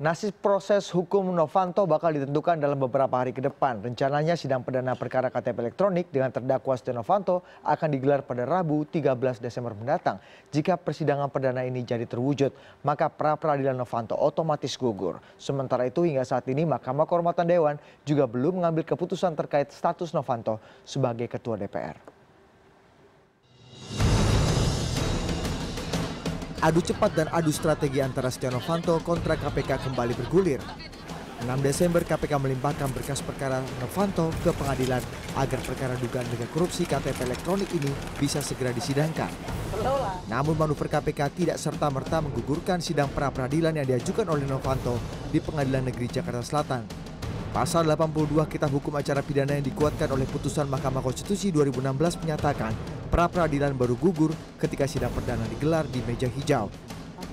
nasib proses hukum novanto bakal ditentukan dalam beberapa hari ke depan rencananya sidang perdana perkara ktp elektronik dengan terdakwa setia novanto akan digelar pada rabu tiga belas desember mendatang jika persidangan perdana ini jadi terwujud maka pra peradilan novanto otomatis gugur sementara itu hingga saat ini mahkamah kehormatan dewan juga belum mengambil keputusan terkait status novanto sebagai ketua dpr Adu cepat dan adu strategi antara Setia Novanto kontra KPK kembali bergulir. 6 Desember KPK melimpahkan berkas perkara Novanto ke pengadilan agar perkara dugaan dengan korupsi KTP elektronik ini bisa segera disidangkan. Namun manuver KPK tidak serta-merta menggugurkan sidang pra-peradilan yang diajukan oleh Novanto di Pengadilan Negeri Jakarta Selatan Pasal 82 Kitab Hukum Acara Pidana yang dikuatkan oleh putusan Mahkamah Konstitusi 2016 menyatakan pra peradilan baru gugur ketika sidang perdana digelar di meja hijau.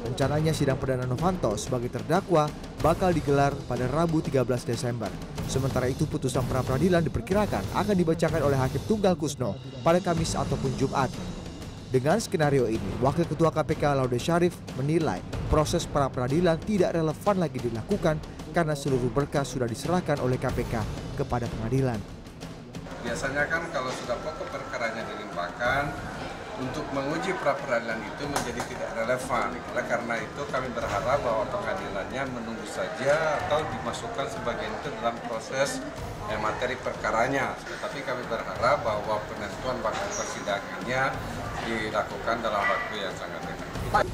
Rencananya sidang perdana Novanto sebagai terdakwa bakal digelar pada Rabu 13 Desember. Sementara itu putusan pra peradilan diperkirakan akan dibacakan oleh Hakim Tunggal Kusno pada Kamis ataupun Jumat. Dengan skenario ini, Wakil Ketua KPK Laude Syarif menilai proses pra peradilan tidak relevan lagi dilakukan karena seluruh berkas sudah diserahkan oleh KPK kepada pengadilan. Biasanya kan kalau sudah pokok perkaranya dilimpahkan, untuk menguji pra peradilan itu menjadi tidak relevan. Oleh karena itu kami berharap bahwa pengadilannya menunggu saja atau dimasukkan sebagian itu dalam proses materi perkaranya. Tetapi kami berharap bahwa penentuan bahkan persidangannya dilakukan dalam waktu yang sangat dekat.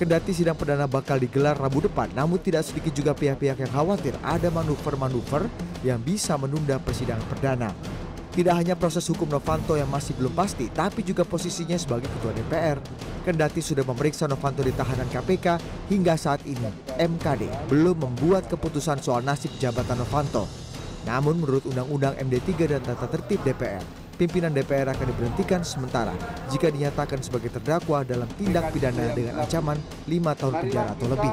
Kendati sidang perdana bakal digelar Rabu depan, namun tidak sedikit juga pihak-pihak yang khawatir ada manuver-manuver yang bisa menunda persidangan perdana. Tidak hanya proses hukum Novanto yang masih belum pasti, tapi juga posisinya sebagai Ketua DPR. Kendati sudah memeriksa Novanto di tahanan KPK, hingga saat ini MKD belum membuat keputusan soal nasib jabatan Novanto. Namun menurut Undang-Undang MD3 dan Tata Tertib DPR, pimpinan DPR akan diberhentikan sementara jika dinyatakan sebagai terdakwa dalam tindak pidana dengan ancaman lima tahun penjara atau lebih.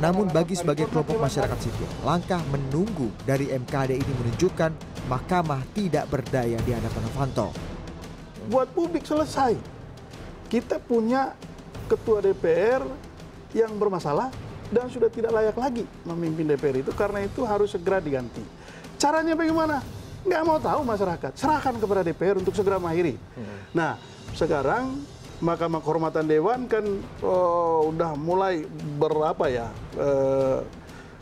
Namun bagi sebagai kelompok masyarakat sipil, langkah menunggu dari MKD ini menunjukkan mahkamah tidak berdaya di hadapan Novanto. Buat publik selesai. Kita punya ketua DPR yang bermasalah dan sudah tidak layak lagi memimpin DPR itu karena itu harus segera diganti. Caranya bagaimana? nggak mau tahu masyarakat. Serahkan kepada DPR untuk segera mengakhiri. Hmm. Nah, sekarang Mahkamah Kehormatan Dewan kan oh, udah mulai berapa ya eh,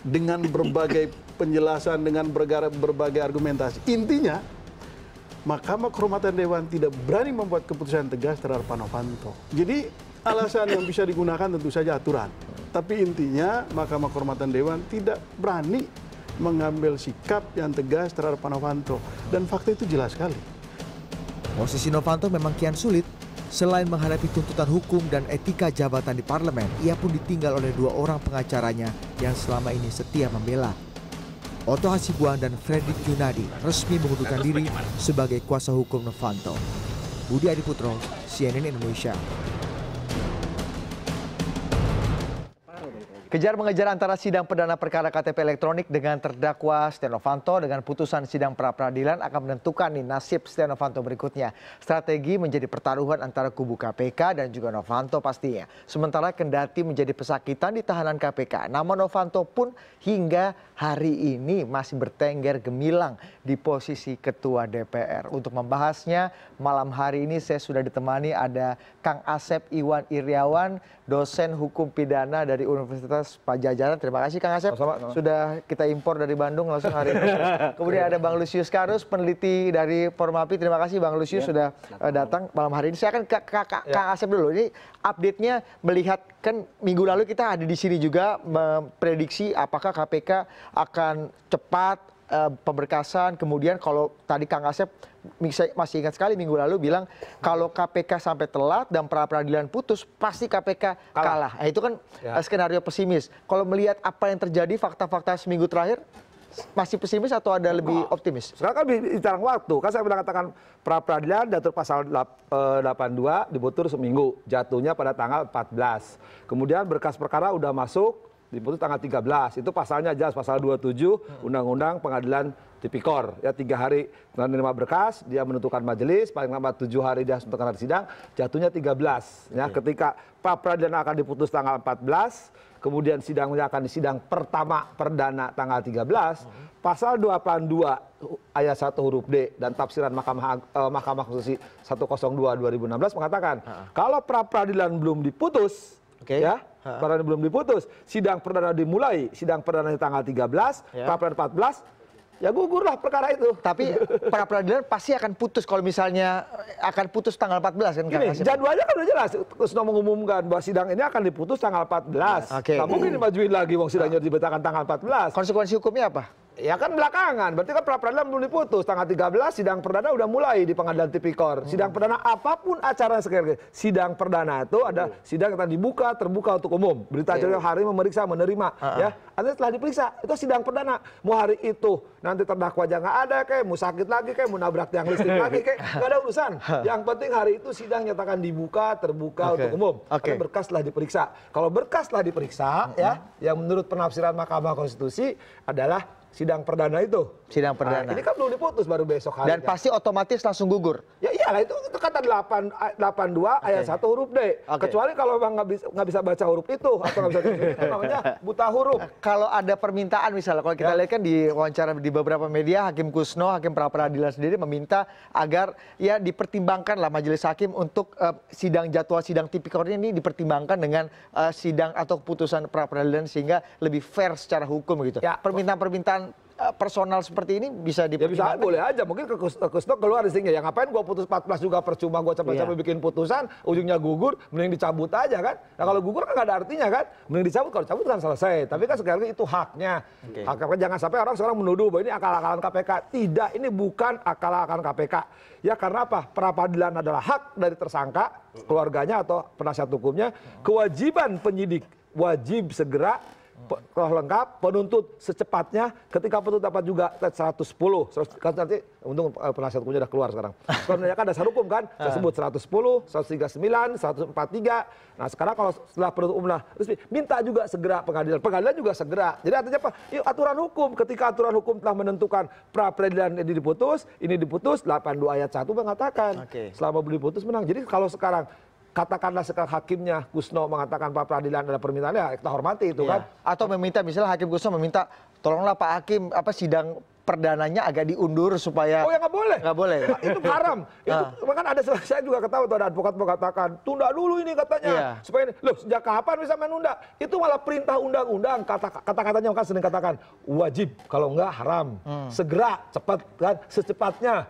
dengan berbagai penjelasan dengan berbagai argumentasi. Intinya Mahkamah Kehormatan Dewan tidak berani membuat keputusan tegas terhadap Panovanto. Jadi alasan yang bisa digunakan tentu saja aturan. Tapi intinya Mahkamah Kehormatan Dewan tidak berani mengambil sikap yang tegas terhadap Novanto. Dan fakta itu jelas sekali. Posisi Novanto memang kian sulit. Selain menghadapi tuntutan hukum dan etika jabatan di parlemen, ia pun ditinggal oleh dua orang pengacaranya yang selama ini setia membela. Otto Hasibuan dan Fredrik Yunadi resmi mengundurkan diri sebagai kuasa hukum Novanto. Budi Adiputro, CNN Indonesia. Kejar mengejar antara sidang perdana perkara KTP elektronik dengan terdakwa Setia Novanto dengan putusan sidang pra peradilan akan menentukan nih nasib Setia Novanto berikutnya. Strategi menjadi pertaruhan antara kubu KPK dan juga Novanto pastinya. Sementara kendati menjadi pesakitan di tahanan KPK, nama Novanto pun hingga hari ini masih bertengger gemilang di posisi ketua dpr. Untuk membahasnya malam hari ini saya sudah ditemani ada Kang Asep Iwan Iryawan, dosen hukum pidana dari Universitas Pajajaran. Terima kasih Kang Asep Sama -sama. sudah kita impor dari Bandung langsung hari ini. Kemudian ada Bang Lucius Karus, peneliti dari Formapi. Terima kasih Bang Lucius ya, sudah datang. Eh, datang malam hari ini. Saya akan ke Kang ya. Asep dulu. Ini update-nya melihat kan minggu lalu kita ada di sini juga memprediksi apakah KPK akan cepat eh, pemberkasan kemudian kalau tadi kang asep masih ingat sekali minggu lalu bilang kalau kpk sampai telat dan pra peradilan putus pasti kpk kalah nah, itu kan ya. eh, skenario pesimis kalau melihat apa yang terjadi fakta-fakta seminggu terakhir masih pesimis atau ada lebih optimis? Sekarang kan bicara waktu, kan saya bilang katakan pra peradilan diatur pasal 82 eh, dibutuhkan seminggu, jatuhnya pada tanggal 14. Kemudian berkas perkara sudah masuk diputus tanggal 13 itu pasalnya jelas pasal 27 undang-undang pengadilan tipikor ya tiga hari menerima berkas dia menentukan majelis paling lama tujuh hari dia menentukan hari sidang jatuhnya 13 ya ketika pra peradilan akan diputus tanggal 14 kemudian sidangnya akan di sidang pertama perdana tanggal 13 pasal 282 ayat 1 huruf D dan tafsiran Mahkamah eh, Mahkamah Konstitusi 102 2016 mengatakan kalau pra peradilan belum diputus okay. ya peradilan belum diputus sidang perdana dimulai sidang perdana di tanggal 13 pra peradilan 14 ya gugurlah perkara itu. Tapi pra peradilan pasti akan putus kalau misalnya eh, akan putus tanggal 14 kan Gini, jadwalnya kan udah jelas. Kusno mengumumkan bahwa sidang ini akan diputus tanggal 14. Oke. Okay. Nah, mungkin dimajuin lagi wong sidangnya dibetakan tanggal 14. Konsekuensi hukumnya apa? Ya kan belakangan, berarti kan pra-peradilan belum diputus. Tanggal 13 sidang perdana udah mulai di pengadilan tipikor. Sidang perdana apapun acara sekali sidang perdana itu ada sidang yang dibuka, terbuka untuk umum. Berita iya, acara iya. hari memeriksa, menerima. Ya, artinya telah diperiksa. Itu sidang perdana. Mau hari itu nanti terdakwa aja nggak ada kayak, mau sakit lagi kayak, mau nabrak tiang listrik lagi kayak, nggak ada urusan. Yang penting hari itu sidang nyatakan dibuka, terbuka okay. untuk umum. Okay. berkas telah diperiksa. Kalau berkas telah diperiksa, -hmm. ya, yang menurut penafsiran Mahkamah Konstitusi adalah sidang perdana itu sidang nah, perdana ini kan belum diputus baru besok hari dan pasti otomatis langsung gugur ya iyalah itu, itu kata delapan dua ayat satu huruf D okay. kecuali kalau bang nggak bisa, gak bisa baca huruf itu atau nggak bisa itu namanya buta huruf kalau ada permintaan misalnya kalau kita ya. lihat kan di wawancara di beberapa media Hakim Kusno Hakim pra peradilan sendiri meminta agar ya dipertimbangkan lah majelis hakim untuk uh, sidang jadwal sidang tipikornya ini dipertimbangkan dengan uh, sidang atau putusan pra peradilan sehingga lebih fair secara hukum gitu ya. permintaan-permintaan Eh, personal seperti ini bisa dipertimbangkan? Ya bisa, boleh aja. Mungkin ke Kusno keluar di sini. Ya ngapain gue putus 14 juga percuma. Gue capek-capek yeah. bikin putusan, ujungnya gugur, mending dicabut aja kan. Nah kalau gugur kan gak ada artinya kan. Mending dicabut, kalau dicabut kan selesai. Tapi kan sekali lagi itu haknya. Okay. Hak, jangan sampai orang sekarang menuduh bahwa ini akal-akalan KPK. Tidak, ini bukan akal-akalan KPK. Ya karena apa? perapadilan adalah hak dari tersangka, keluarganya atau penasihat hukumnya. Kewajiban penyidik wajib segera kalau lengkap penuntut secepatnya ketika penuntut dapat juga 110. sepuluh kan nanti untung eh, penasihat hukumnya sudah keluar sekarang kalau menanyakan dasar hukum kan ah. saya sebut 110, 139 143 nah sekarang kalau setelah penuntut umum resmi minta juga segera pengadilan pengadilan juga segera jadi artinya apa yuk aturan hukum ketika aturan hukum telah menentukan pra peradilan ini diputus ini diputus 82 ayat 1 mengatakan okay. selama belum diputus menang jadi kalau sekarang katakanlah sekarang hakimnya Gusno mengatakan pak peradilan adalah permintaan ya kita hormati itu iya. kan atau meminta misalnya hakim Gusno meminta tolonglah pak hakim apa sidang perdananya agak diundur supaya oh ya nggak boleh nggak boleh nah, itu haram itu kan ada saya juga ketahui tuh ada advokat mengatakan tunda dulu ini katanya yeah. supaya ini loh sejak kapan bisa menunda itu malah perintah undang-undang kata kata katanya kan sering katakan wajib kalau nggak haram hmm. segera cepat kan secepatnya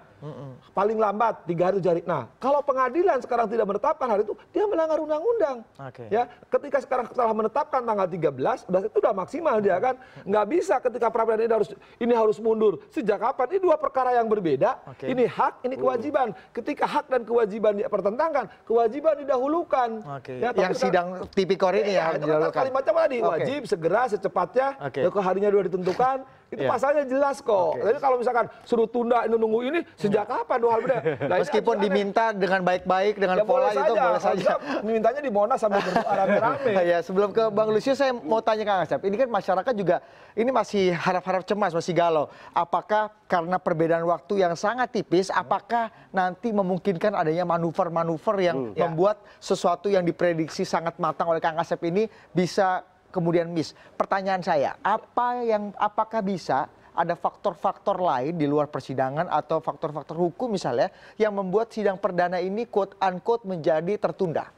paling lambat tiga hari jari nah kalau pengadilan sekarang tidak menetapkan hari itu dia melanggar undang-undang ya ketika sekarang telah menetapkan tanggal 13 sudah itu sudah maksimal dia kan nggak bisa ketika peradilan ini harus ini harus mundur sejak kapan ini dua perkara yang berbeda ini hak ini mm. kewajiban ketika hak dan kewajiban dipertentangkan kewajiban didahulukan ya, yang sidang tipikor ini ya, ya kalimatnya tadi wajib segera secepatnya okay. ke harinya sudah ditentukan itu iya. pasalnya jelas kok jadi kalau misalkan suruh tunda ini nunggu ini sejak iya. kapan dua hal beda meskipun diminta dengan baik-baik dengan ya, pola itu boleh saja mintanya di Monas sambil berdoa rame-rame ya sebelum ke Bang Lusius saya mau tanya Kang Asep ini kan masyarakat juga ini masih harap-harap cemas masih galau apakah karena perbedaan waktu yang sangat tipis hmm. apakah nanti memungkinkan adanya manuver-manuver yang hmm. membuat sesuatu yang diprediksi sangat matang oleh Kang Asep ini bisa kemudian miss pertanyaan saya apa yang apakah bisa ada faktor faktor lain di luar persidangan atau faktor faktor hukum misalnya yang membuat sidang perdana ini quote unquote menjadi tertunda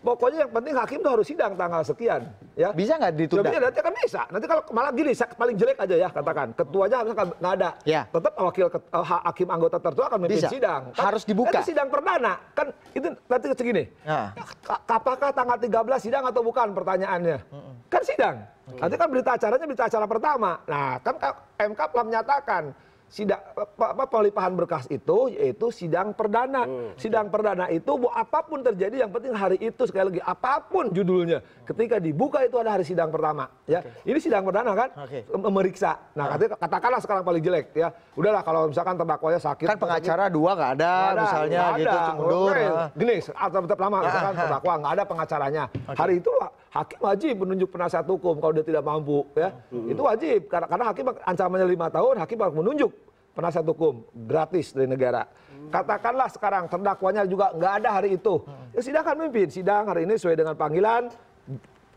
Pokoknya yang penting hakim tuh harus sidang tanggal sekian, ya. Bisa nggak ditunda? Bisa, nanti kan bisa. Nanti kalau malah gini, paling jelek aja ya katakan, ketuanya harus nggak ada. Ya. Tetap wakil uh, hakim anggota tertua akan memimpin sidang. Kan, harus dibuka. Nanti sidang perdana kan itu nanti segini. Ya. Apakah tanggal 13 sidang atau bukan pertanyaannya? Uh -uh. Kan sidang. Nanti kan berita acaranya berita acara pertama. Nah, kan MK telah menyatakan sidang pelimpahan berkas itu yaitu sidang perdana. Hmm. Sidang perdana itu bu, apapun terjadi yang penting hari itu sekali lagi apapun judulnya ketika dibuka itu ada hari sidang pertama ya. Okay. Ini sidang perdana kan okay. memeriksa. Nah, ah. katanya, katakanlah sekarang paling jelek ya. Udahlah kalau misalkan terdakwanya sakit kan pengacara dua nggak ada, ada misalnya gitu, ada. gitu mundur. Nah. Gini, tetap lama misalkan ah, ah. terdakwa nggak ada pengacaranya. Okay. Hari itu hakim wajib menunjuk penasihat hukum kalau dia tidak mampu ya mm-hmm. itu wajib karena hakim ancamannya lima tahun hakim harus menunjuk penasihat hukum gratis dari negara mm. katakanlah sekarang terdakwanya juga nggak ada hari itu mm. ya sidang kan mimpin sidang hari ini sesuai dengan panggilan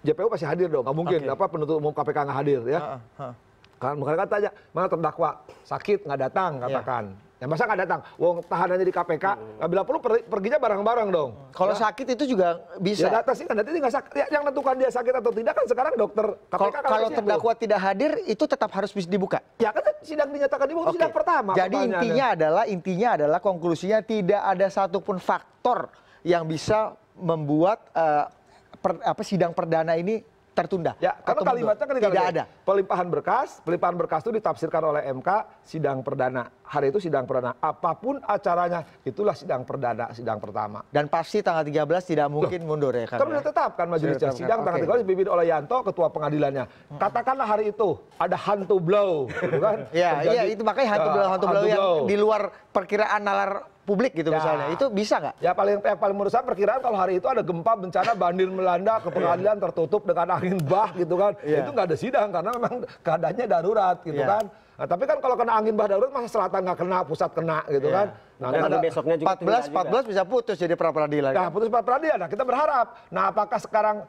JPU pasti hadir dong nggak mungkin okay. apa penuntut umum KPK nggak hadir ya kan mereka tanya mana terdakwa sakit nggak datang iya. katakan Ya masa nggak datang? Wong tahanannya di KPK, hmm. nggak bila perlu pergi perginya bareng-bareng dong. Kalau ya. sakit itu juga bisa. Ya data sih kan, nanti nggak sakit. Ya, yang menentukan dia sakit atau tidak kan sekarang dokter KPK. kalau kan terdakwa tidak hadir, itu tetap harus bisa dibuka. Ya kan sidang dinyatakan dibuka okay. sidang pertama. Jadi intinya adalah intinya adalah konklusinya tidak ada satupun faktor yang bisa membuat eh, apa sidang perdana ini tertunda ya karena kalimatnya kan tidak ada pelimpahan berkas pelimpahan berkas itu ditafsirkan oleh mk sidang perdana hari itu sidang perdana apapun acaranya itulah sidang perdana sidang pertama dan pasti tanggal 13 tidak mungkin Loh, mundur ya, ya? kan sudah tetapkan majelis sidang tanggal 13 dipimpin oleh Yanto ketua pengadilannya hmm. katakanlah hari itu ada hantu blow gitu kan ya, ya itu makanya hantu eh, blow hantu blow yang di luar perkiraan nalar publik gitu ya. misalnya itu bisa nggak ya paling yang paling menurut saya perkiraan kalau hari itu ada gempa bencana banjir melanda ke pengadilan tertutup dengan angin bah gitu kan ya. itu nggak ada sidang karena memang keadaannya darurat gitu ya. kan nah, tapi kan kalau kena angin bah darurat masa selatan nggak kena pusat kena gitu ya. kan Nah, Dan ada, besoknya juga 14 14 juga. bisa putus jadi pra peradilan. Nah, kan? putus pra peradilan. Nah, kita berharap. Nah, apakah sekarang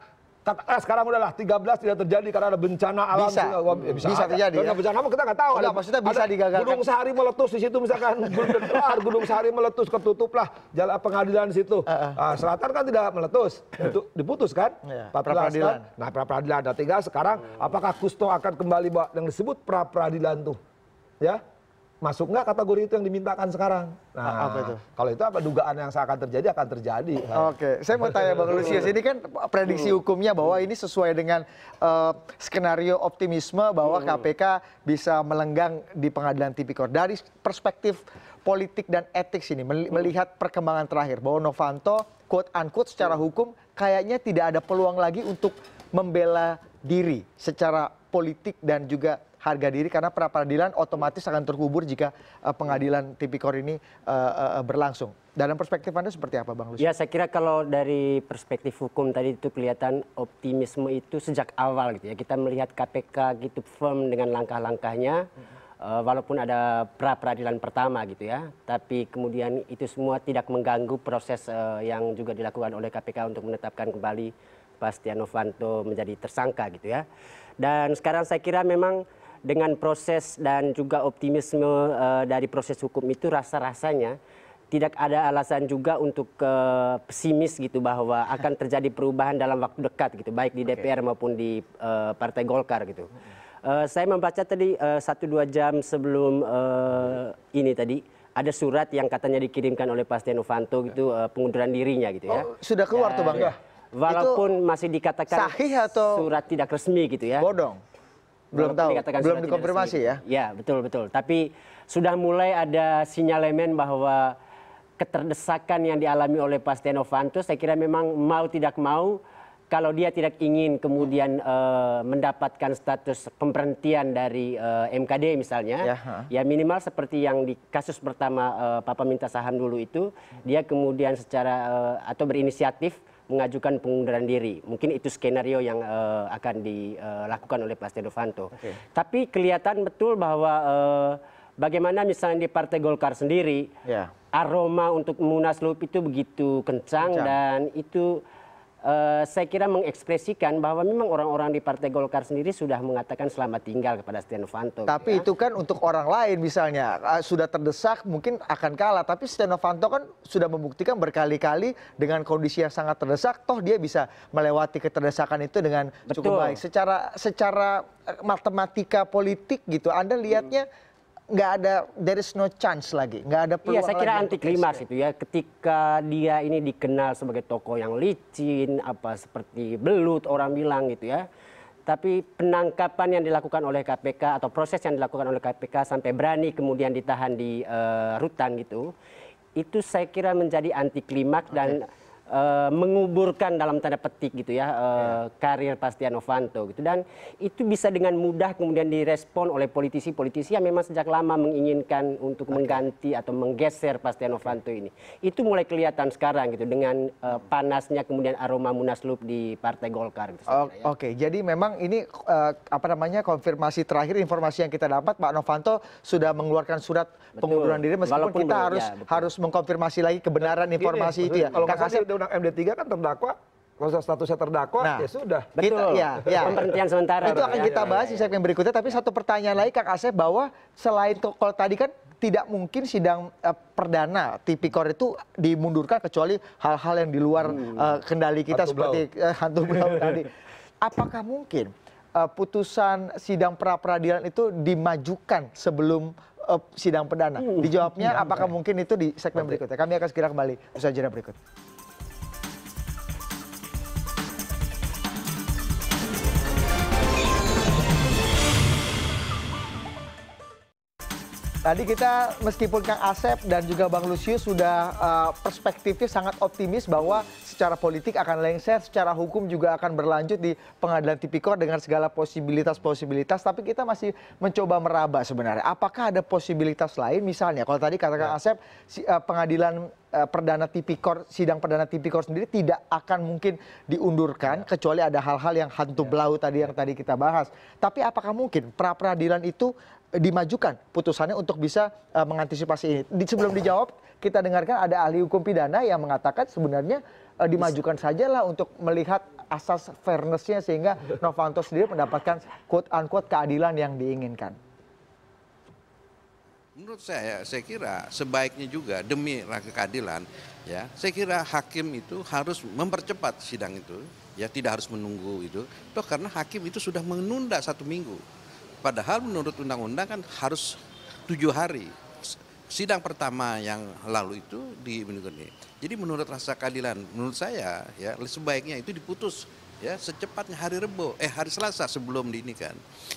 eh, sekarang udahlah 13 tidak terjadi karena ada bencana alam bisa juga, ya bisa, bisa terjadi karena ya? bencana alam kita nggak tahu Enggak, ada, maksudnya bisa digagalkan gunung sehari meletus di situ misalkan belum gunung sehari meletus ketutuplah jalan pengadilan di situ uh, uh. Nah, selatan kan tidak meletus itu diputus kan yeah, iya, kan? pra peradilan. nah pra peradilan ada nah, tiga sekarang hmm. apakah Kusto akan kembali yang disebut pra peradilan tuh ya masuk nggak kategori itu yang dimintakan sekarang nah apa itu? kalau itu apa dugaan yang akan terjadi akan terjadi kan? oke saya mau tanya bang Lucius ini kan prediksi hmm. hukumnya bahwa ini sesuai dengan eh, skenario optimisme bahwa kpk hmm. bisa melenggang di pengadilan tipikor dari perspektif politik dan etik sini hmm. melihat perkembangan terakhir bahwa novanto quote unquote secara hukum kayaknya tidak ada peluang lagi untuk membela diri secara politik dan juga harga diri karena pra peradilan otomatis akan terkubur jika eh, pengadilan tipikor ini eh, eh, berlangsung. Dalam perspektif Anda seperti apa Bang Lusi? Ya saya kira kalau dari perspektif hukum tadi itu kelihatan optimisme itu sejak awal gitu ya. Kita melihat KPK gitu firm dengan langkah-langkahnya. Hmm. walaupun ada pra peradilan pertama gitu ya, tapi kemudian itu semua tidak mengganggu proses yang juga dilakukan oleh KPK untuk menetapkan kembali Pak Novanto menjadi tersangka gitu ya. Dan sekarang saya kira memang dengan proses dan juga optimisme eh, dari proses hukum itu rasa rasanya tidak ada alasan juga untuk uh, pesimis gitu bahwa akan terjadi perubahan dalam waktu dekat gitu baik di DPR okay. maupun di uh, Partai Golkar gitu. Uh, saya membaca tadi satu uh, dua jam sebelum uh, ini tadi ada surat yang katanya dikirimkan oleh Pak Setia Novanto gitu uh, pengunduran dirinya gitu ya. Oh, sudah keluar ya, tuh Bang ya. Walaupun itu masih dikatakan sahih atau surat tidak resmi gitu ya. Bodong belum tahu belum dikonfirmasi ya ya betul betul tapi sudah mulai ada sinyalemen bahwa keterdesakan yang dialami oleh Pak Steno Fanto saya kira memang mau tidak mau kalau dia tidak ingin kemudian uh, mendapatkan status pemberhentian dari uh, eh, MKD misalnya, ya, ya minimal seperti yang di kasus pertama uh, Papa minta saham dulu itu, dia kemudian secara uh, atau berinisiatif mengajukan pengunduran diri. Mungkin itu skenario yang uh, akan dilakukan oleh Pak Setia Novanto. Okay. Tapi kelihatan betul bahwa uh, bagaimana misalnya di Partai Golkar sendiri yeah. aroma untuk munaslup itu begitu kencang, kencang. dan itu Eh, saya kira mengekspresikan bahwa memang orang-orang di Partai Golkar sendiri sudah mengatakan selamat tinggal kepada Setia Novanto. Tapi ya. itu kan untuk orang lain misalnya sudah terdesak mungkin akan kalah. Tapi Setia Novanto kan sudah membuktikan berkali-kali dengan kondisi yang sangat terdesak, toh dia bisa melewati keterdesakan itu dengan Betul. cukup baik. Secara secara eh, matematika politik gitu, Anda lihatnya. Hmm nggak ada there is no chance lagi nggak ada peluang ya, saya kira anti klimaks itu ya ketika dia ini dikenal sebagai tokoh yang licin apa seperti belut orang bilang gitu ya tapi penangkapan yang dilakukan oleh KPK atau proses yang dilakukan oleh KPK sampai berani kemudian ditahan di uh, rutan gitu itu saya kira menjadi anti klimaks okay. dan uh, menguburkan dalam tanda petik gitu ya uh, karir Pastian Novanto gitu dan itu bisa dengan mudah kemudian direspon oleh politisi-politisi yang memang sejak lama menginginkan untuk okay. mengganti atau menggeser Pastian Novanto ini. Itu mulai kelihatan sekarang gitu dengan uh, panasnya kemudian aroma munaslup di Partai Golkar gitu. Oh, ya. Oke, okay. jadi memang ini uh, apa namanya konfirmasi terakhir informasi yang kita dapat Pak Novanto sudah mengeluarkan surat betul. pengunduran diri meskipun Walaupun kita belum, harus ya, harus mengkonfirmasi lagi kebenaran iya, informasi Gini, iya, itu ya. Kalau Kak undang MD 3 kan terdakwa kalau statusnya terdakwa nah, ya sudah. Betul. Kita, ya, ya. sementara. Itu akan kita bahas di segmen berikutnya. Tapi satu pertanyaan lagi Kang Asep bahwa selain kalau tadi kan tidak mungkin sidang uh, perdana tipikor itu dimundurkan kecuali hal-hal yang di luar hmm. uh, kendali kita hantu seperti Uh, hantu blau tadi. Apakah mungkin uh, putusan sidang pra peradilan itu dimajukan sebelum uh, sidang perdana? Uh, Dijawabnya iya, apakah iya. mungkin itu di segmen berikutnya. Kami akan segera kembali usaha jeda berikut. tadi kita meskipun kang asep dan juga bang Lucius sudah eh, perspektifnya sangat optimis bahwa secara politik akan lengser secara hukum juga akan berlanjut di pengadilan tipikor dengan segala posibilitas posibilitas tapi kita masih mencoba meraba sebenarnya apakah ada posibilitas lain misalnya kalau tadi kata kang ya. asep eh, pengadilan eh, perdana tipikor sidang perdana tipikor sendiri tidak akan mungkin diundurkan ya. kecuali ada hal hal yang hantu ya. belau tadi yang tadi kita bahas tapi apakah mungkin pra peradilan itu dimajukan putusannya untuk bisa eh, mengantisipasi ini sebelum dijawab kita dengarkan ada ahli hukum pidana yang mengatakan sebenarnya eh, dimajukan sajalah untuk melihat asas fairnessnya sehingga novanto sendiri mendapatkan quote unquote keadilan yang diinginkan menurut saya saya kira sebaiknya juga demi keadilan ya saya kira hakim itu harus mempercepat sidang itu ya tidak harus menunggu itu toh karena hakim itu sudah menunda satu minggu Padahal menurut undang-undang kan harus tujuh hari. Sidang pertama yang lalu itu di ini. Jadi menurut rasa keadilan, menurut saya ya sebaiknya itu diputus ya secepatnya hari Rebo eh hari Selasa sebelum ini kan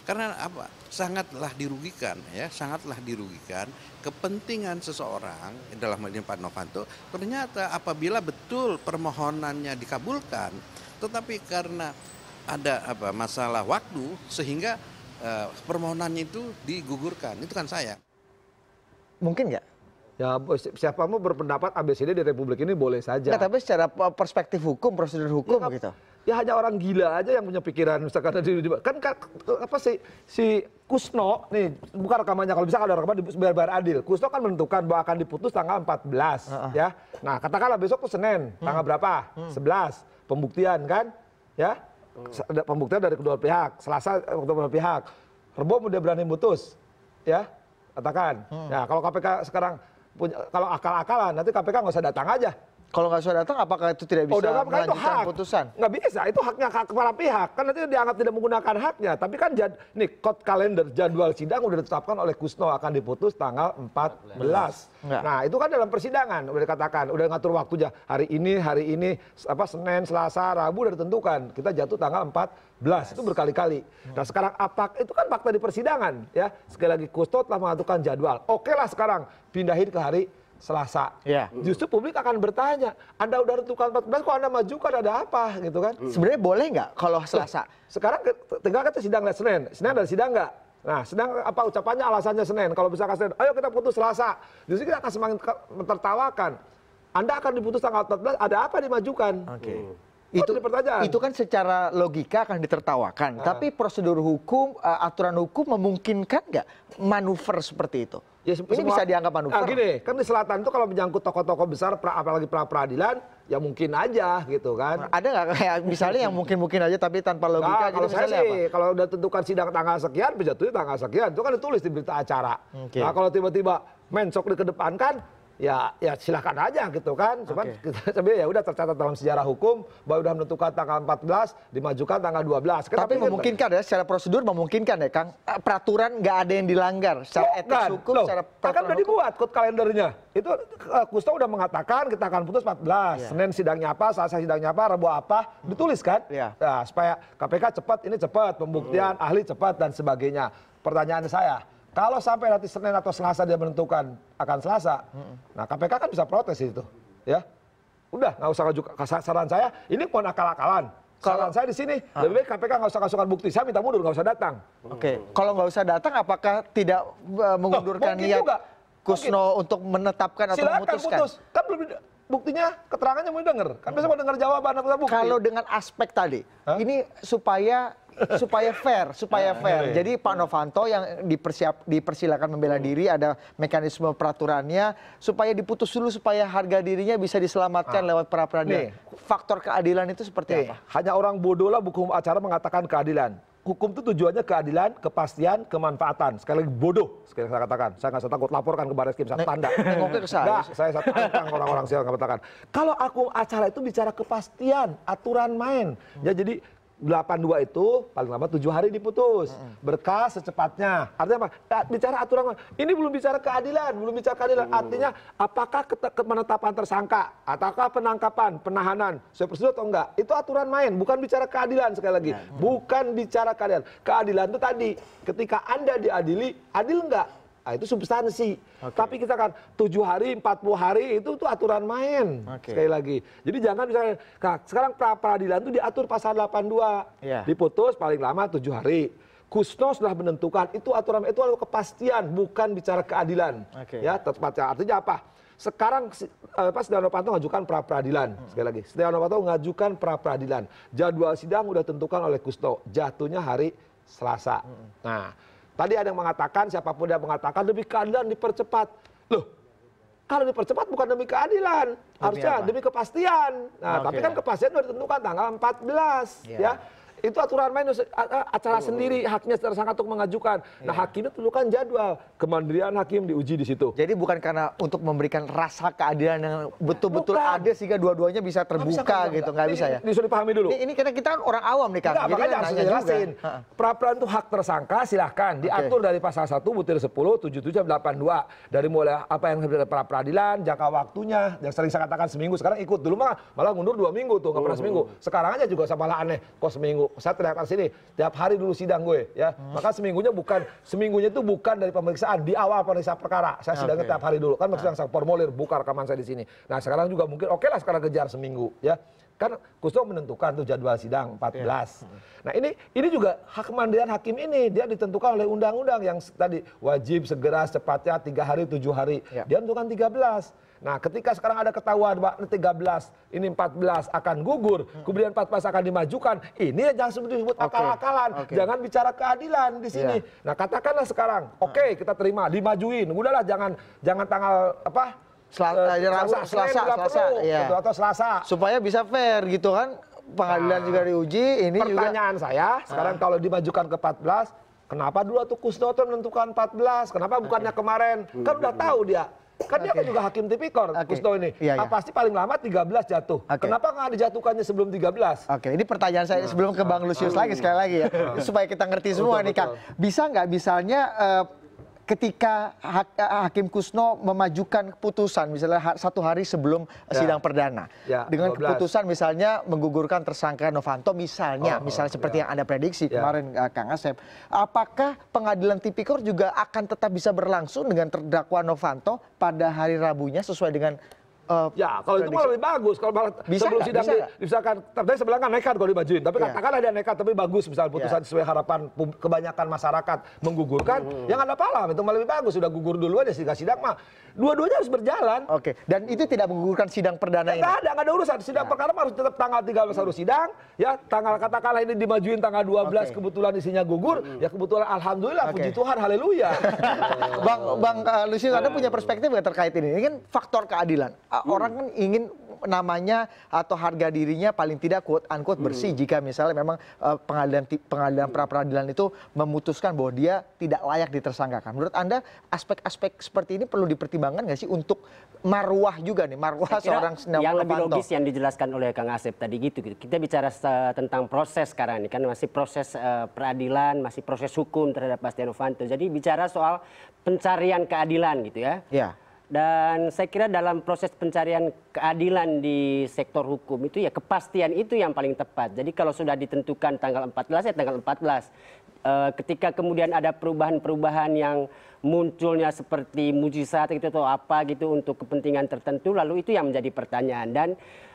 Karena apa? Sangatlah dirugikan ya, sangatlah dirugikan kepentingan seseorang dalam hal ini Pak Novanto. Ternyata apabila betul permohonannya dikabulkan, tetapi karena ada apa masalah waktu sehingga Eh, permohonannya itu digugurkan. Itu kan saya. Mungkin nggak? Ya siapa mau berpendapat ABCD di Republik ini boleh saja. Nah, tapi secara perspektif hukum, prosedur hukum ya, gitu. Ya hanya orang gila aja yang punya pikiran misalkan di, kan, kan apa sih si Kusno nih bukan rekamannya kalau bisa ada rekaman biar biar adil. Kusno kan menentukan bahwa akan diputus tanggal 14 uh -uh. ya. Nah, katakanlah besok tuh Senin, tanggal hmm. berapa? Hmm. 11 pembuktian kan? Ya ada pembuktian dari kedua pihak selasa eh, kedua pihak rebo udah berani mutus ya katakan Ya, kalau kpk sekarang punya kalau akal akalan nanti kpk nggak usah datang aja kalau nggak sudah datang apakah itu tidak oh, bisa oh, melanjutkan itu hak. putusan? Nggak bisa, itu haknya hak kepala pihak. Kan nanti dianggap tidak menggunakan haknya. Tapi kan jad, nih kot kalender jadwal sidang udah ditetapkan oleh Kusno akan diputus tanggal 14. Nggak. Nah itu kan dalam persidangan udah dikatakan, udah ngatur waktunya hari ini, hari ini apa Senin, Selasa, Rabu udah ditentukan. Kita jatuh tanggal 14 yes. itu berkali-kali. Hmm. Nah sekarang apa? Itu kan fakta di persidangan ya. Sekali lagi Kusno telah mengaturkan jadwal. Oke lah sekarang pindahin ke hari Selasa. Ya. Justru publik akan bertanya, Anda udah tentukan 14, kok Anda majukan ada apa gitu kan? Hmm. Sebenarnya boleh nggak kalau Selasa? Sekarang tinggal kita sidang lihat Senin. Senin ada sidang nggak? Nah, sedang apa ucapannya alasannya Senin. Kalau bisa Senin, ayo kita putus Selasa. Justru kita akan semakin tertawakan. Anda akan diputus tanggal 14, ada apa dimajukan? Oke. Okay. Hmm. itu Itu kan secara logika akan ditertawakan, nah. tapi prosedur hukum, eh, aturan hukum memungkinkan nggak manuver seperti itu? Ya, ini bisa dianggap manuver. Nah, gini, kan di selatan itu kalau menyangkut toko-toko besar, pra, apalagi pra peradilan, ya mungkin aja gitu kan. Nah, ada nggak kayak misalnya yang mungkin-mungkin aja tapi tanpa logika nah, gitu kalau gitu, saya sih, apa? kalau udah tentukan sidang tanggal sekian, berjatuhnya tanggal sekian, itu kan ditulis di berita acara. Okay. Nah kalau tiba-tiba mensok kan ya ya silakan aja gitu kan cuman okay. ya udah tercatat dalam sejarah hukum bahwa udah menentukan tanggal 14 dimajukan tanggal 12 kan, tapi, tapi memungkinkan ya secara prosedur memungkinkan ya Kang eh, peraturan nggak ada yang dilanggar secara ya, etik kan? hukum Loh, secara kan peraturan kan udah dibuat kode kalendernya itu uh, Kusto udah mengatakan kita akan putus 14 yeah. Senin sidangnya apa Selasa sidangnya apa Rabu apa ditulis kan yeah. nah, supaya KPK cepat ini cepat pembuktian mm. ahli cepat dan sebagainya pertanyaan saya kalau sampai nanti Senin atau Selasa dia menentukan akan Selasa, nah KPK kan bisa protes itu, ya. Udah nggak usah ngajuk saran saya, ini pun akal-akalan. Saran saya di sini, ah. lebih baik KPK nggak usah kasihkan bukti. Saya minta mundur, nggak usah datang. Oke, okay. kalau nggak usah datang, apakah tidak e, mengundurkan oh, niat juga. Kusno untuk menetapkan atau Silakan memutuskan? Putus. Kan belum buktinya keterangannya mau denger kan biasa mau denger jawaban bukti kalau dengan aspek tadi ini supaya supaya fair supaya nah, fair jadi pak novanto yang dipersiap dipersilakan membela diri ada mekanisme peraturannya supaya diputus dulu supaya harga dirinya bisa diselamatkan ah. lewat pra peradilan faktor keadilan itu seperti apa hanya orang bodoh lah buku acara mengatakan keadilan hukum itu tujuannya keadilan, kepastian, kemanfaatan. Sekali lagi bodoh, sekali saya katakan. Saya nggak takut laporkan ke Baris krim saya tanda. saya. Nggak, saya saya orang-orang saya nggak katakan. Kalau aku acara itu bicara kepastian, aturan main. Ya jadi delapan dua itu paling lama tujuh hari diputus berkas secepatnya artinya apa nah, bicara aturan ini belum bicara keadilan belum bicara keadilan artinya apakah penetapan tersangka ataukah penangkapan penahanan saya prosedur atau enggak itu aturan main bukan bicara keadilan sekali lagi ya. bukan bicara keadilan keadilan itu tadi ketika anda diadili adil enggak Ah, itu substansi tapi kita kan tujuh hari empat puluh hari itu tuh aturan main sekali lagi jadi jangan misalnya nah, sekarang pra peradilan itu diatur pasal delapan puluh dua iya. diputus paling lama tujuh hari kusno sudah menentukan itu aturan itu adalah kepastian bukan bicara keadilan ya tepatnya artinya apa sekarang eh, apa Setia Novanto mengajukan pra peradilan hmm. sekali lagi Setia Novanto mengajukan pra peradilan jadwal sidang sudah tentukan oleh Kusno jatuhnya hari Selasa hmm. nah tadi ada yang mengatakan siapapun yang mengatakan demi keadilan dipercepat loh kalau dipercepat bukan demi keadilan harusnya demi kepastian nah tapi kan kepastian sudah ditentukan tanggal 14 iya. ya itu aturan main acara sendiri hmm. haknya tersangka untuk mengajukan. Nah iya. hakimnya perlukan jadwal kemandirian hakim diuji di situ. Jadi bukan karena untuk memberikan rasa keadilan yang betul-betul ada sehingga dua-duanya bisa terbuka bisa, gitu nggak bisa ya. Ini, dipahami dulu. Ini, ini kita kita kan orang awam nih kang. jadi kan harus jelasin. peraturan itu hak tersangka silahkan diatur okay. dari pasal 1 butir 10 77 82 dari mulai apa yang pra peradilan jangka waktunya yang sering saya katakan seminggu sekarang ikut dulu mah malah mundur dua minggu tuh nggak pernah hmm. seminggu. Sekarang aja juga sama lah aneh kok seminggu saya saya di sini tiap hari dulu sidang gue ya maka seminggunya bukan seminggunya itu bukan dari pemeriksaan di awal pemeriksaan perkara saya sidangnya okay. tiap hari dulu kan maksudnya nah. saya formulir buka rekaman saya di sini nah sekarang juga mungkin oke okay lah sekarang kejar seminggu ya kan Kusno menentukan tuh jadwal sidang 14 iya. hmm. nah ini ini juga hak kemandirian hakim ini dia ditentukan oleh undang-undang yang tadi wajib segera secepatnya tiga hari tujuh hari iya. dia menentukan 13 Nah, ketika sekarang ada ketahuan Pak, ini 13, ini 14 akan gugur, hmm. kemudian 14 akan dimajukan. Ini jangan sebut disebut okay. akal-akalan. Okay. Jangan bicara keadilan di sini. Yeah. Nah, katakanlah sekarang, oke okay, hmm. kita terima, dimajuin. Udahlah jangan jangan tanggal apa? Eh, eh, Selasa, Rabu, Selasa, Selasa, Selasa, ya. gitu, atau Selasa. Supaya bisa fair gitu kan, pengadilan nah, juga diuji, ini pertanyaan juga. Pertanyaan saya, ah. sekarang nah. kalau dimajukan ke 14, kenapa dua tuh Kusnoto menentukan 14? Kenapa bukannya okay. kemarin? Hmm. Kan udah hmm. tahu dia. Kan okay. dia kan juga hakim tipikor, okay. Kusno ini. Ah, pasti paling lama 13 jatuh. Okay. Kenapa nggak dijatuhkannya sebelum 13? Oke, okay. ini pertanyaan saya nah. sebelum ke Bang Lusius lagi sekali lagi ya. Nah. supaya kita ngerti semua betul, nih, Kang. Bisa nggak misalnya uh, ketika eh, hakim kusno memajukan keputusan misalnya satu hari sebelum eh, ya. sidang perdana ya, dengan keputusan misalnya menggugurkan tersangka novanto misalnya oh, oh, misalnya seperti ya. yang anda prediksi kemarin eh, kang asep apakah pengadilan tipikor juga akan tetap bisa berlangsung dengan terdakwa novanto pada hari rabunya sesuai dengan Uh, ya kalau itu malah lebih bagus kalau malah bisa sebelum gak? sidang bisa di, misalkan tadi sebelah kan nekat kalau dimajuin tapi yeah. katakanlah dia nekat tapi bagus misalnya iya. putusan yeah. sesuai harapan kebanyakan masyarakat menggugurkan mm. yang ada paham itu malah lebih bagus sudah gugur dulu aja sidang sidang mah dua-duanya harus berjalan oke okay. dan itu tidak menggugurkan sidang perdana ya, ini nggak ada nggak ada urusan sidang yeah. perkara harus tetap tanggal 13 mm. harus sidang ya tanggal katakanlah ini dimajuin tanggal 12 okay. kebetulan isinya gugur mm. ya kebetulan alhamdulillah okay. puji Tuhan haleluya bang bang uh, eh, Lucius, Anda punya perspektif nggak terkait ini ini kan faktor keadilan Hmm. orang kan ingin namanya atau harga dirinya paling tidak quote unquote bersih hmm. jika misalnya memang eh, pengadilan pra peradilan itu memutuskan bahwa dia tidak layak ditersangkakan menurut anda aspek aspek seperti ini perlu dipertimbangkan nggak sih untuk marwah juga nih marwah seorang yang lebih logis yang dijelaskan oleh kang asep tadi gitu kita bicara tentang proses sekarang ini kan masih proses eh, peradilan masih proses hukum terhadap pak setia novanto jadi bicara soal pencarian keadilan gitu ya, ya dan saya kira dalam proses pencarian keadilan di sektor hukum itu ya kepastian itu yang paling tepat. Jadi kalau sudah ditentukan tanggal 14 ya tanggal 14. E, eh, ketika kemudian ada perubahan-perubahan yang munculnya seperti mujizat gitu atau apa gitu untuk kepentingan tertentu lalu itu yang menjadi pertanyaan dan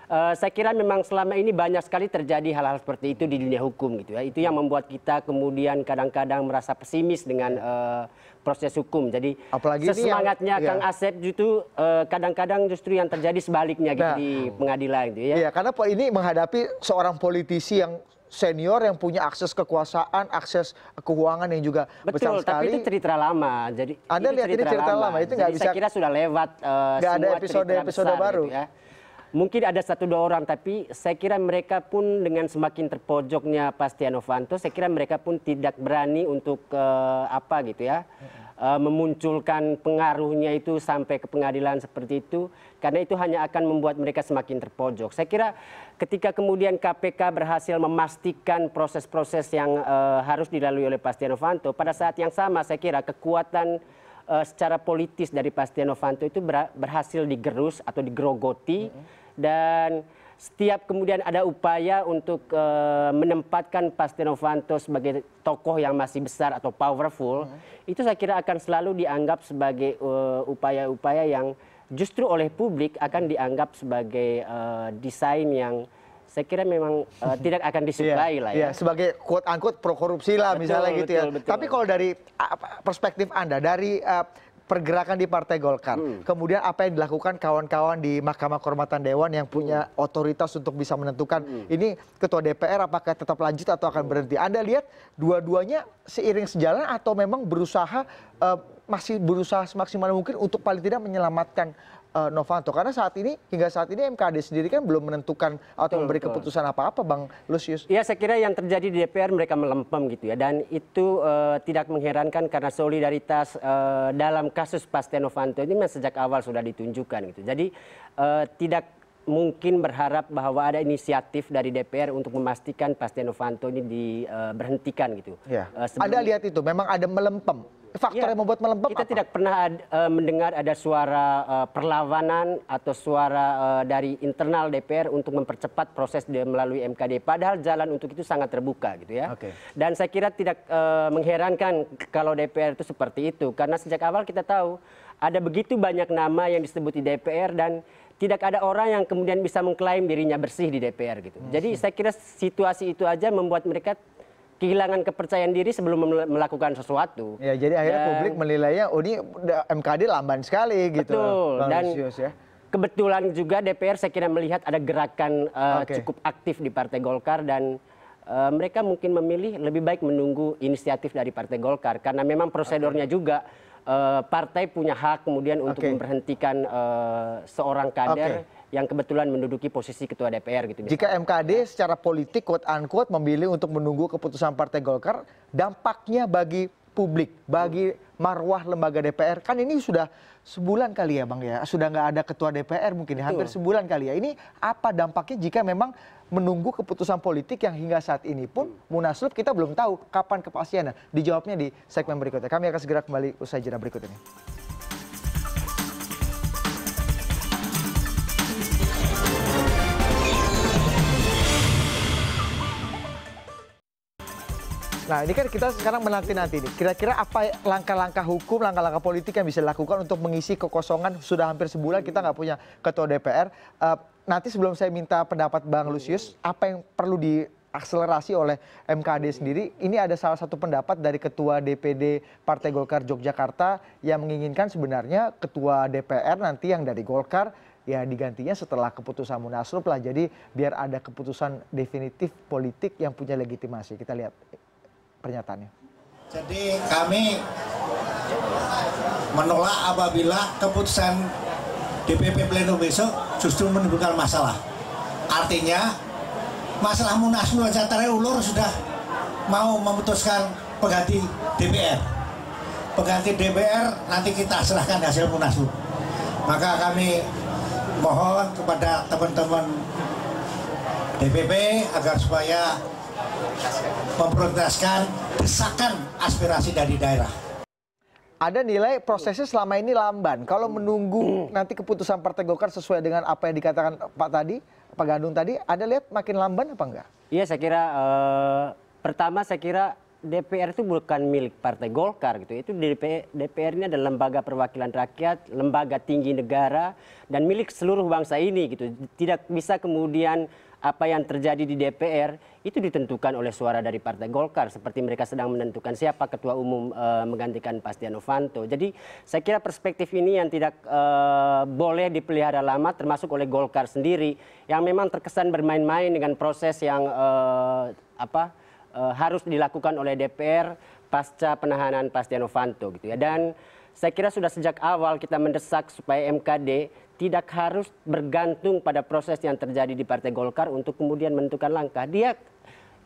e, saya kira memang selama ini banyak sekali terjadi hal-hal seperti itu di dunia hukum gitu ya. Itu yang membuat kita kemudian kadang-kadang merasa pesimis dengan e, proses hukum. Jadi Apalagi sesemangatnya yang, Kang ya. Asep itu eh, kadang-kadang justru yang terjadi sebaliknya gitu nah, di pengadilan gitu ya. Iya, karena ini menghadapi seorang politisi yang senior yang punya akses kekuasaan, akses keuangan yang juga Betul, besar sekali. Betul, tapi itu cerita lama. Jadi Anda lihat cerita ini cerita lama, lama. itu nggak bisa. Saya kira sudah lewat uh, semua ada episode episode episode baru. Gitu ya. Mungkin ada satu dua orang, tapi saya kira mereka pun dengan semakin terpojoknya pasti Novanto, saya kira mereka pun tidak berani untuk uh, apa gitu ya, uh, memunculkan pengaruhnya itu sampai ke pengadilan seperti itu, karena itu hanya akan membuat mereka semakin terpojok. Saya kira ketika kemudian KPK berhasil memastikan proses-proses yang uh, harus dilalui oleh pasti Novanto, pada saat yang sama saya kira kekuatan uh, secara politis dari pasti Novanto itu berhasil digerus atau digerogoti. Mm -hmm dan setiap kemudian ada upaya untuk e, menempatkan Pasti Novanto sebagai tokoh yang masih besar atau powerful, hmm. itu saya kira akan selalu dianggap sebagai eh, upaya-upaya e, yang justru oleh publik akan dianggap sebagai e, desain yang saya kira memang e, tidak akan disukai yeah, lah ya. Yeah, sebagai quote unquote pro korupsi lah betul, misalnya gitu ya. betul, ya. Betul. Tapi kalau dari ah, perspektif Anda dari uh, pergerakan di partai golkar hmm. kemudian apa yang dilakukan kawan kawan di mahkamah kehormatan dewan yang punya hmm. otoritas untuk bisa menentukan hmm. ini ketua dpr apakah tetap lanjut atau akan berhenti anda lihat dua duanya seiring sejalan atau memang berusaha eh, masih berusaha semaksimal mungkin untuk paling tidak menyelamatkan Eh, novanto karena saat ini hingga saat ini mkd sendiri kan belum menentukan atau memberi keputusan apa apa bang lusius ya saya kira yang terjadi di dpr mereka melempem gitu ya dan itu eh, tidak mengherankan karena solidaritas eh, dalam kasus pas novanto ini memang sejak awal sudah ditunjukkan gitu jadi tidak mungkin berharap bahwa ada inisiatif dari DPR untuk memastikan pas Novanto ini diberhentikan gitu. Ya. Uh, Anda lihat itu memang ada melempem faktor ya, yang membuat melempem kita apa? tidak pernah e, mendengar ada suara e, perlawanan atau suara e, dari internal DPR untuk mempercepat proses melalui MKD padahal jalan untuk itu sangat terbuka gitu ya okay. dan saya kira tidak e, mengherankan kalau DPR itu seperti itu karena sejak awal kita tahu ada begitu banyak nama yang disebut di DPR dan tidak ada orang yang kemudian bisa mengklaim dirinya bersih di DPR gitu. Hmm, Jadi hmm. saya kira situasi itu aja membuat mereka kehilangan kepercayaan diri sebelum melakukan sesuatu. Ya, jadi akhirnya dan, publik menilainya oh ini MKD lamban sekali gitu. Betul. dan ya. kebetulan juga DPR saya kira melihat ada gerakan uh, eh, okay. cukup aktif di Partai Golkar dan uh, mereka mungkin memilih lebih baik menunggu inisiatif dari Partai Golkar karena memang prosedurnya okay. juga uh, partai punya hak kemudian untuk okay. memberhentikan uh, seorang kader okay yang kebetulan menduduki posisi ketua DPR gitu. Jika MKD secara politik quote unquote memilih untuk menunggu keputusan Partai Golkar, dampaknya bagi publik, bagi marwah lembaga DPR kan ini sudah sebulan kali ya Bang ya. Sudah nggak ada ketua DPR mungkin ya? Betul. hampir sebulan kali ya. Ini apa dampaknya jika memang menunggu keputusan politik yang hingga saat ini pun hmm. munaslup kita belum tahu kapan kepastiannya. Dijawabnya di segmen berikutnya. Kami akan segera kembali usai jeda berikut ini. nah ini kan kita sekarang menanti nanti nih kira kira apa langkah langkah hukum langkah langkah politik yang bisa dilakukan untuk mengisi kekosongan sudah hampir sebulan kita nggak punya ketua dpr eh, nanti sebelum saya minta pendapat bang Lucius, apa yang perlu diakselerasi oleh mkd sendiri ini ada salah satu pendapat dari ketua dpd partai golkar yogyakarta yang menginginkan sebenarnya ketua dpr nanti yang dari golkar ya digantinya setelah keputusan munaslup lah jadi biar ada keputusan definitif politik yang punya legitimasi kita lihat pernyataannya. Jadi kami menolak apabila keputusan DPP Pleno besok justru menimbulkan masalah. Artinya masalah munaslu antara ulur sudah mau memutuskan pengganti DPR. Pengganti DPR nanti kita serahkan hasil munaslu. Maka kami mohon kepada teman-teman DPP agar supaya memprioritaskan desakan aspirasi dari daerah. Ada nilai prosesnya selama ini lamban. Kalau menunggu nanti keputusan Partai Golkar sesuai dengan apa yang dikatakan Pak tadi, Pak Gandung tadi, ada lihat makin lamban apa enggak? Iya, saya kira eh, pertama saya kira DPR itu bukan milik Partai Golkar gitu. Itu DPR, DPR ini adalah lembaga perwakilan rakyat, lembaga tinggi negara dan milik seluruh bangsa ini gitu. Tidak bisa kemudian apa yang terjadi di DPR itu ditentukan oleh suara dari Partai Golkar seperti mereka sedang menentukan siapa ketua umum e, menggantikan Pak Novanto. Jadi saya kira perspektif ini yang tidak e, boleh dipelihara lama termasuk oleh Golkar sendiri yang memang terkesan bermain-main dengan proses yang e, apa e, harus dilakukan oleh DPR pasca penahanan Pak Novanto gitu ya. Dan saya kira sudah sejak awal kita mendesak supaya MKD tidak harus bergantung pada proses yang terjadi di Partai Golkar untuk kemudian menentukan langkah. Dia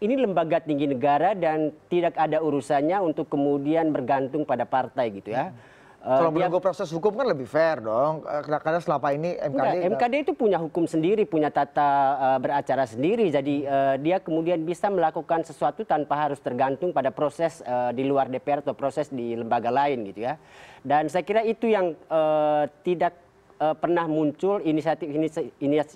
ini lembaga tinggi negara dan tidak ada urusannya untuk kemudian bergantung pada partai gitu ya. Hmm. Uh, Kalau eh, menunggu proses hukum kan lebih fair dong. Eh, Karena selama ini MKD enggak, enggak. MKD itu punya hukum sendiri, punya tata uh, beracara sendiri. Jadi uh, dia kemudian bisa melakukan sesuatu tanpa harus tergantung pada proses uh, di luar DPR atau proses di lembaga lain gitu ya. Dan saya kira itu yang uh, tidak Eh, pernah muncul inisiatif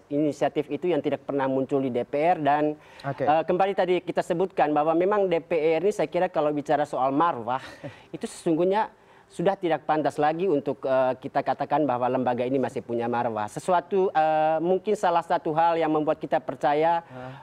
inisiatif itu yang tidak pernah muncul di DPR dan eh, kembali tadi kita sebutkan bahwa memang DPR ini saya kira kalau bicara soal marwah itu sesungguhnya sudah tidak pantas lagi untuk uh, kita katakan bahwa lembaga ini masih punya marwah. Sesuatu uh, mungkin salah satu hal yang membuat kita percaya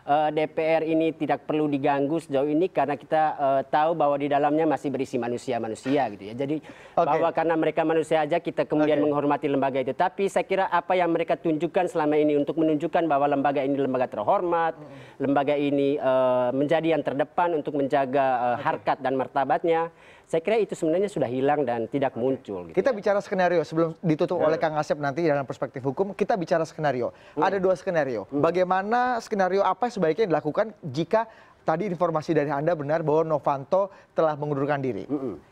uh, eh, DPR ini tidak perlu diganggu sejauh ini karena kita uh, tahu bahwa di dalamnya masih berisi manusia-manusia gitu ya. Jadi okay. bahwa karena mereka manusia aja kita kemudian okay. menghormati lembaga itu. Tapi saya kira apa yang mereka tunjukkan selama ini untuk menunjukkan bahwa lembaga ini lembaga terhormat, hmm. lembaga ini uh, menjadi yang terdepan untuk menjaga uh, harkat dan martabatnya saya kira itu sebenarnya sudah hilang dan tidak muncul. Gitu kita bicara skenario sebelum ditutup ya. oleh Kang Asep nanti dalam perspektif hukum, kita bicara skenario. Hmm. Ada dua skenario. Hmm. Bagaimana skenario apa sebaiknya dilakukan jika tadi informasi dari anda benar bahwa novanto telah mengundurkan diri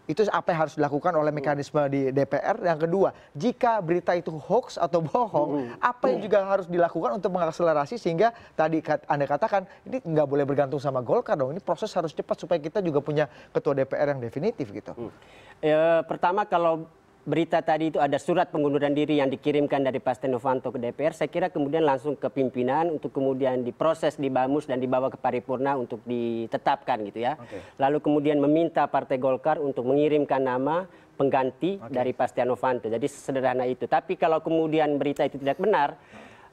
itu apa yang harus dilakukan oleh mekanisme di dpr yang kedua jika berita itu hoax atau bohong apa yang juga harus dilakukan untuk mengakselerasi sehingga tadi anda katakan ini nggak boleh bergantung sama golkar dong ini proses harus cepat supaya kita juga punya ketua dpr yang definitif gitu mm. ya, pertama kalau berita tadi itu ada surat pengunduran diri yang dikirimkan dari Pak Novanto ke DPR, saya kira kemudian langsung ke pimpinan untuk kemudian diproses di Bamus dan dibawa ke paripurna untuk ditetapkan gitu ya. Okay. Lalu kemudian meminta Partai Golkar untuk mengirimkan nama pengganti okay. dari Pak Novanto. Jadi sederhana itu. Tapi kalau kemudian berita itu tidak benar,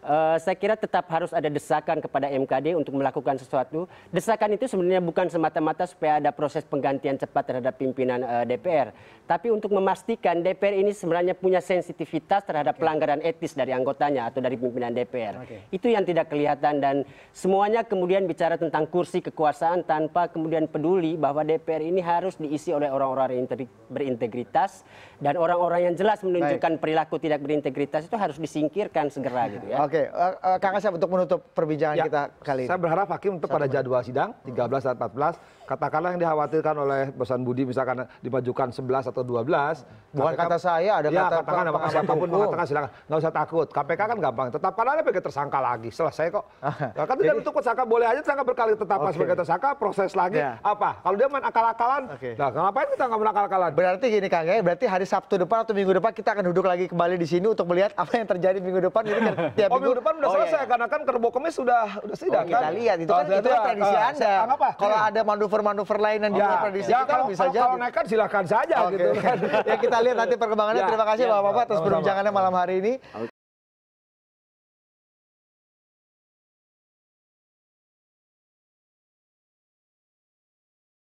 Eh, saya kira tetap harus ada desakan kepada MKD untuk melakukan sesuatu. Desakan itu sebenarnya bukan semata-mata supaya ada proses penggantian cepat terhadap pimpinan uh, eh, DPR, tapi untuk memastikan DPR ini sebenarnya punya sensitivitas terhadap okay. pelanggaran etis dari anggotanya atau dari pimpinan DPR. Okay. Itu yang tidak kelihatan dan semuanya kemudian bicara tentang kursi kekuasaan tanpa kemudian peduli bahwa DPR ini harus diisi oleh orang-orang yang berintegritas dan orang-orang yang jelas menunjukkan Baik. perilaku tidak berintegritas itu harus disingkirkan segera gitu ya. Okay oke eh, eh, kang asep untuk menutup perbincangan ya, kita kali ini saya berharap hakim untuk pada jadwal sidang tiga belas dan empat belas katakanlah yang dikhawatirkan oleh pesan Budi misalkan dimajukan 11 atau 12 bukan kata saya ada ya, kata katakan apa siapapun mengatakan silakan nggak usah takut KPK kan gampang tetapkan aja sebagai tersangka lagi selesai kok ah, nah, kan tidak untuk tersangka boleh aja tersangka berkali tetapkan okay. sebagai tersangka proses lagi ya. apa kalau dia main akal-akalan okay. nah ngapain kita nggak akal-akalan berarti gini Kang ya berarti hari Sabtu depan atau minggu depan kita akan duduk lagi kembali di sini untuk melihat apa yang terjadi minggu depan ini kan tiap oh, minggu, depan udah oh, iya, selesai iya. karena kan kerbau kemis sudah sudah sidang oh, kan kita lihat itu oh, kan itu kan tradisi ah, Anda ah. kalau iya. ada manuver manuver lain yang juga ya, prediksi ya, kita kalau, bisa kalau, jadi. Kalau silakan silahkan saja okay. gitu kan. ya kita lihat nanti perkembangannya. Ya, Terima kasih ya, Bapak-Bapak atas perbincangannya malam hari ini.